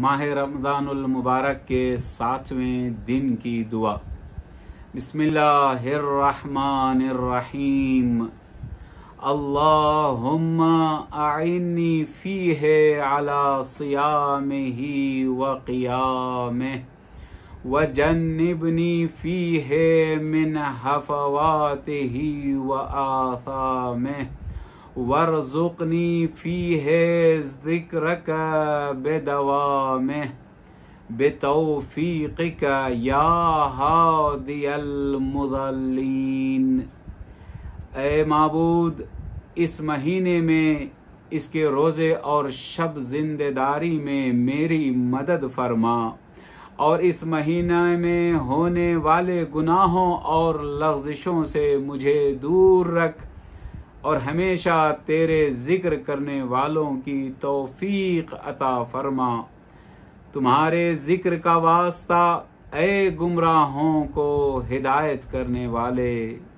माह मुबारक के सातवें दिन की दुआ रहीम अल्लाहुम्मा फ़ी है अला सियाम ही व क़ियाम व जन्नबनी फ़ी है मिन हफवात ही व आसाम वरजुकनी फ़ी है ज़िक्रक बेदवा में बेतौफ़ीक़ या हादियलमुदलिन ए मबूद इस महीने में इसके रोज़े और शब जिंदेदारी में मेरी मदद फरमा और इस महीना में होने वाले गुनाहों और लफ्जिशों से मुझे दूर रख और हमेशा तेरे ज़िक्र करने वालों की तौफीक अता फरमा तुम्हारे ज़िक्र का वास्ता ए गुमराहों को हिदायत करने वाले